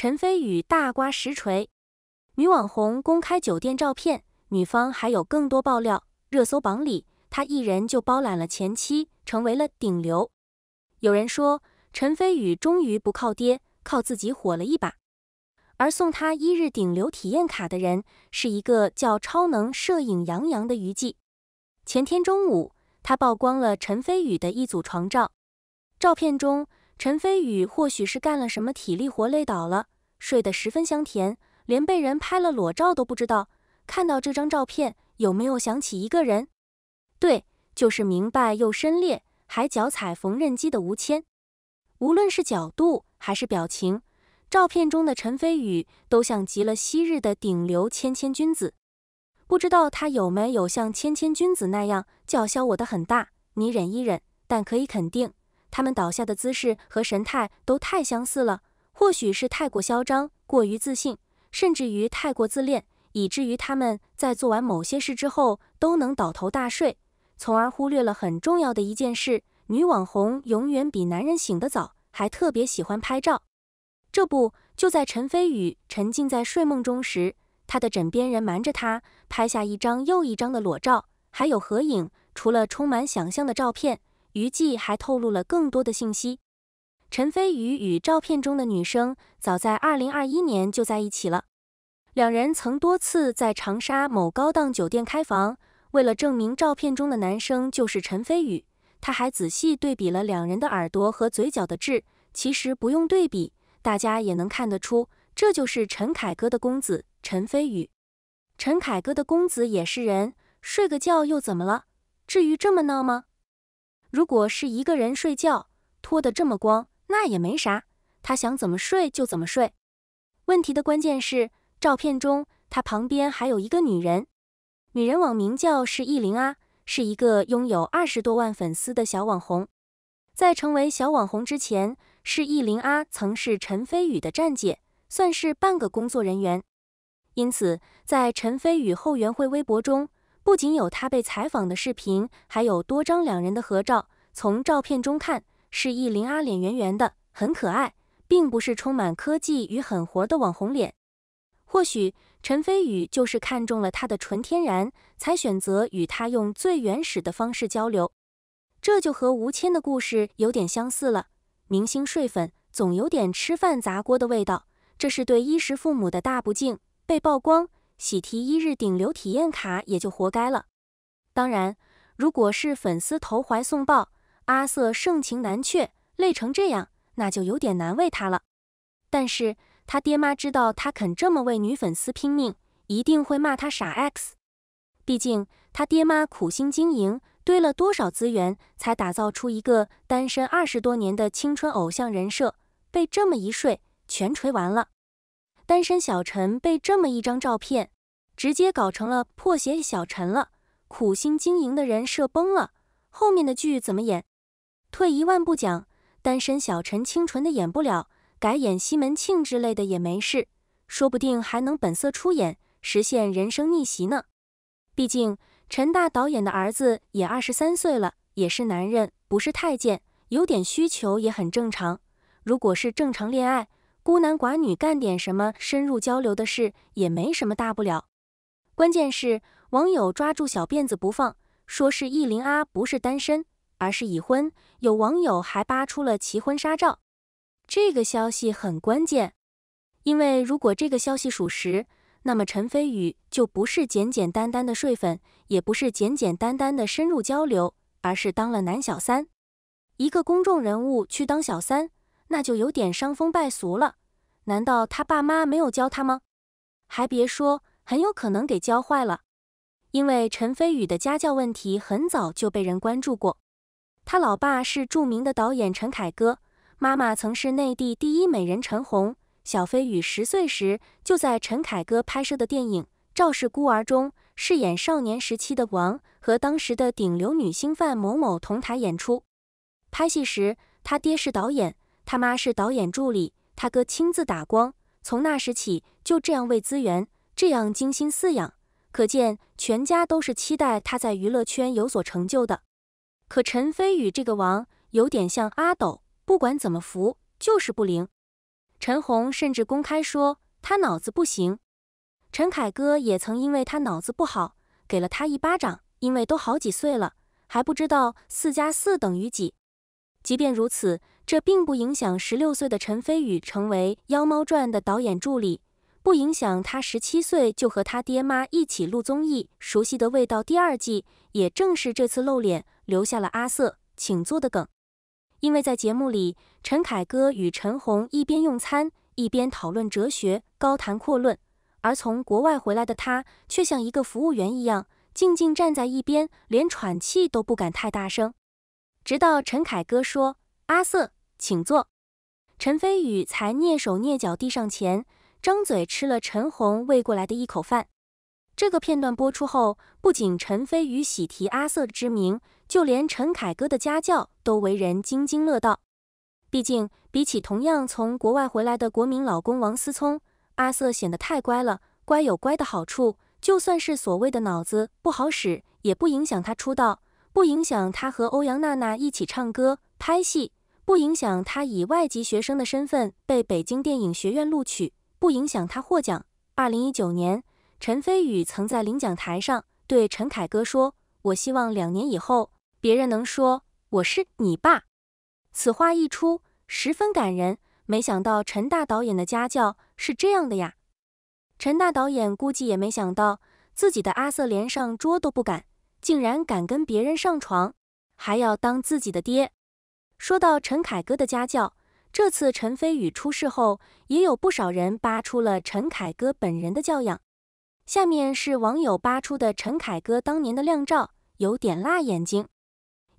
陈飞宇大瓜实锤，女网红公开酒店照片，女方还有更多爆料。热搜榜里，他一人就包揽了前妻，成为了顶流。有人说，陈飞宇终于不靠爹，靠自己火了一把。而送他一日顶流体验卡的人，是一个叫超能摄影杨洋的娱记。前天中午，他曝光了陈飞宇的一组床照，照片中。陈飞宇或许是干了什么体力活累倒了，睡得十分香甜，连被人拍了裸照都不知道。看到这张照片，有没有想起一个人？对，就是明白又深烈，还脚踩缝纫机的吴千。无论是角度还是表情，照片中的陈飞宇都像极了昔日的顶流谦谦君子。不知道他有没有像谦谦君子那样叫嚣我的很大，你忍一忍。但可以肯定。他们倒下的姿势和神态都太相似了，或许是太过嚣张、过于自信，甚至于太过自恋，以至于他们在做完某些事之后都能倒头大睡，从而忽略了很重要的一件事：女网红永远比男人醒得早，还特别喜欢拍照。这不，就在陈飞宇沉浸在睡梦中时，他的枕边人瞒着他拍下一张又一张的裸照，还有合影，除了充满想象的照片。于悸还透露了更多的信息：陈飞宇与照片中的女生早在2021年就在一起了。两人曾多次在长沙某高档酒店开房。为了证明照片中的男生就是陈飞宇，他还仔细对比了两人的耳朵和嘴角的痣。其实不用对比，大家也能看得出，这就是陈凯歌的公子陈飞宇。陈凯歌的公子也是人，睡个觉又怎么了？至于这么闹吗？如果是一个人睡觉，脱得这么光，那也没啥，他想怎么睡就怎么睡。问题的关键是，照片中他旁边还有一个女人，女人网名叫是易林啊，是一个拥有二十多万粉丝的小网红。在成为小网红之前，是易林啊曾是陈飞宇的站姐，算是半个工作人员。因此，在陈飞宇后援会微博中。不仅有他被采访的视频，还有多张两人的合照。从照片中看，是易零阿脸圆圆的，很可爱，并不是充满科技与狠活的网红脸。或许陈飞宇就是看中了他的纯天然，才选择与他用最原始的方式交流。这就和吴谦的故事有点相似了。明星睡粉总有点吃饭砸锅的味道，这是对衣食父母的大不敬，被曝光。喜提一日顶流体验卡，也就活该了。当然，如果是粉丝投怀送抱，阿瑟盛情难却，累成这样，那就有点难为他了。但是他爹妈知道他肯这么为女粉丝拼命，一定会骂他傻 X。毕竟他爹妈苦心经营，堆了多少资源才打造出一个单身二十多年的青春偶像人设，被这么一睡，全锤完了。单身小陈被这么一张照片直接搞成了破鞋小陈了，苦心经营的人设崩了，后面的剧怎么演？退一万步讲，单身小陈清纯的演不了，改演西门庆之类的也没事，说不定还能本色出演，实现人生逆袭呢。毕竟陈大导演的儿子也二十三岁了，也是男人，不是太监，有点需求也很正常。如果是正常恋爱。孤男寡女干点什么深入交流的事也没什么大不了，关键是网友抓住小辫子不放，说是易林阿不是单身，而是已婚。有网友还扒出了其婚纱照，这个消息很关键，因为如果这个消息属实，那么陈飞宇就不是简简单单的睡粉，也不是简简单单的深入交流，而是当了男小三，一个公众人物去当小三。那就有点伤风败俗了。难道他爸妈没有教他吗？还别说，很有可能给教坏了。因为陈飞宇的家教问题很早就被人关注过。他老爸是著名的导演陈凯歌，妈妈曾是内地第一美人陈红。小飞宇十岁时就在陈凯歌拍摄的电影《赵氏孤儿》中饰演少年时期的王，和当时的顶流女星范某某同台演出。拍戏时，他爹是导演。他妈是导演助理，他哥亲自打光。从那时起，就这样喂资源，这样精心饲养，可见全家都是期待他在娱乐圈有所成就的。可陈飞宇这个王有点像阿斗，不管怎么扶就是不灵。陈红甚至公开说他脑子不行。陈凯歌也曾因为他脑子不好给了他一巴掌，因为都好几岁了还不知道四加四等于几。即便如此。这并不影响十六岁的陈飞宇成为《妖猫传》的导演助理，不影响他十七岁就和他爹妈一起录综艺《熟悉的味道》第二季。也正是这次露脸，留下了“阿瑟，请坐”的梗。因为在节目里，陈凯歌与陈红一边用餐，一边讨论哲学，高谈阔论；而从国外回来的他，却像一个服务员一样，静静站在一边，连喘气都不敢太大声，直到陈凯歌说。阿瑟，请坐。陈飞宇才蹑手蹑脚地上前，张嘴吃了陈红喂过来的一口饭。这个片段播出后，不仅陈飞宇喜提阿瑟之名，就连陈凯歌的家教都为人津津乐道。毕竟，比起同样从国外回来的国民老公王思聪，阿瑟显得太乖了。乖有乖的好处，就算是所谓的脑子不好使，也不影响他出道，不影响他和欧阳娜娜一起唱歌、拍戏。不影响他以外籍学生的身份被北京电影学院录取，不影响他获奖。二零一九年，陈飞宇曾在领奖台上对陈凯歌说：“我希望两年以后，别人能说我是你爸。”此话一出，十分感人。没想到陈大导演的家教是这样的呀！陈大导演估计也没想到，自己的阿瑟连上桌都不敢，竟然敢跟别人上床，还要当自己的爹。说到陈凯歌的家教，这次陈飞宇出事后，也有不少人扒出了陈凯歌本人的教养。下面是网友扒出的陈凯歌当年的靓照，有点辣眼睛。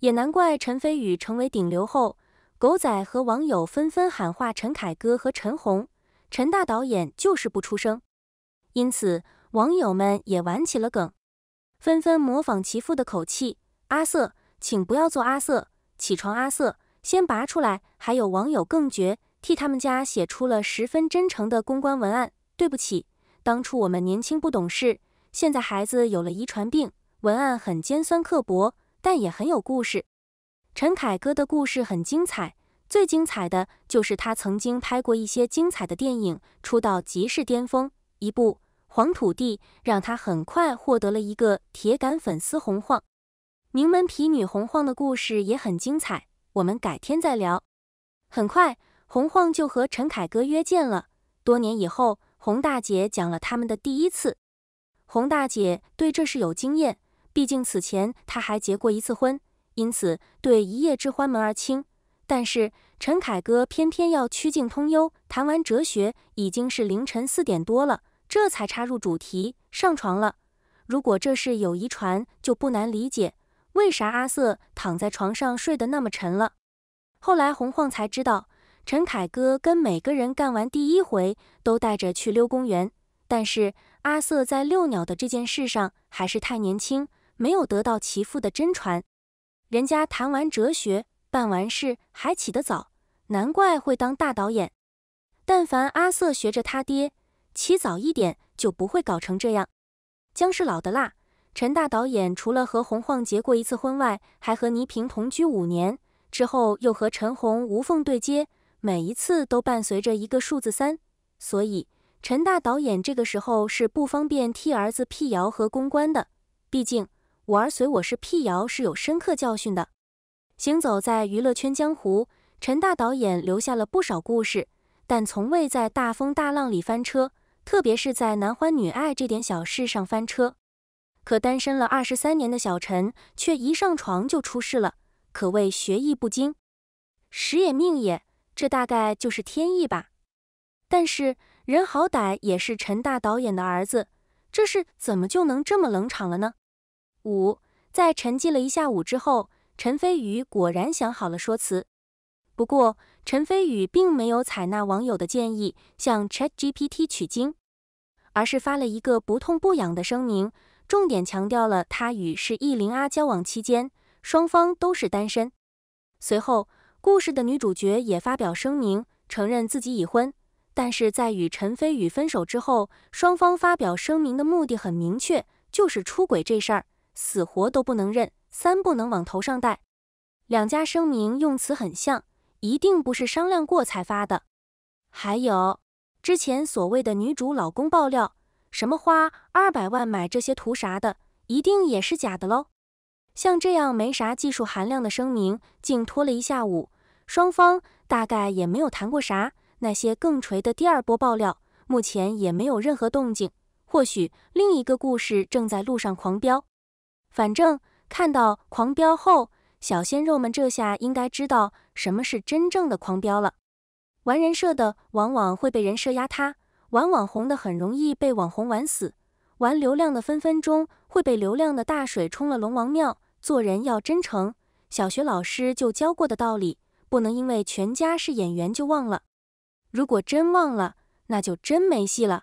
也难怪陈飞宇成为顶流后，狗仔和网友纷纷喊话陈凯歌和陈红，陈大导演就是不出声。因此，网友们也玩起了梗，纷纷模仿其父的口气：“阿瑟，请不要做阿瑟，起床，阿瑟。”先拔出来。还有网友更绝，替他们家写出了十分真诚的公关文案。对不起，当初我们年轻不懂事，现在孩子有了遗传病。文案很尖酸刻薄，但也很有故事。陈凯歌的故事很精彩，最精彩的就是他曾经拍过一些精彩的电影，出道即是巅峰。一部《黄土地》让他很快获得了一个铁杆粉丝洪晃。名门皮女洪晃的故事也很精彩。我们改天再聊。很快，洪晃就和陈凯歌约见了。多年以后，洪大姐讲了他们的第一次。洪大姐对这事有经验，毕竟此前她还结过一次婚，因此对一夜之欢门儿清。但是陈凯歌偏偏要曲径通幽，谈完哲学已经是凌晨四点多了，这才插入主题上床了。如果这事有遗传，就不难理解。为啥阿瑟躺在床上睡得那么沉了？后来洪晃才知道，陈凯歌跟每个人干完第一回，都带着去溜公园。但是阿瑟在遛鸟的这件事上还是太年轻，没有得到其父的真传。人家谈完哲学，办完事还起得早，难怪会当大导演。但凡阿瑟学着他爹起早一点，就不会搞成这样。姜是老的辣。陈大导演除了和洪晃结过一次婚外，还和倪萍同居五年，之后又和陈红无缝对接，每一次都伴随着一个数字三。所以，陈大导演这个时候是不方便替儿子辟谣和公关的。毕竟，我儿随我是辟谣是有深刻教训的。行走在娱乐圈江湖，陈大导演留下了不少故事，但从未在大风大浪里翻车，特别是在男欢女爱这点小事上翻车。可单身了二十三年的小陈，却一上床就出事了，可谓学艺不精，时也命也，这大概就是天意吧。但是人好歹也是陈大导演的儿子，这事怎么就能这么冷场了呢？五在沉寂了一下午之后，陈飞宇果然想好了说辞。不过陈飞宇并没有采纳网友的建议，向 Chat GPT 取经，而是发了一个不痛不痒的声明。重点强调了他与是意林阿交往期间，双方都是单身。随后，故事的女主角也发表声明，承认自己已婚。但是在与陈飞宇分手之后，双方发表声明的目的很明确，就是出轨这事儿，死活都不能认，三不能往头上戴。两家声明用词很像，一定不是商量过才发的。还有之前所谓的女主老公爆料。什么花二百万买这些图啥的，一定也是假的喽！像这样没啥技术含量的声明，竟拖了一下午，双方大概也没有谈过啥。那些更锤的第二波爆料，目前也没有任何动静。或许另一个故事正在路上狂飙。反正看到狂飙后，小鲜肉们这下应该知道什么是真正的狂飙了。玩人设的往往会被人设压塌。玩网红的很容易被网红玩死，玩流量的分分钟会被流量的大水冲了龙王庙。做人要真诚，小学老师就教过的道理，不能因为全家是演员就忘了。如果真忘了，那就真没戏了。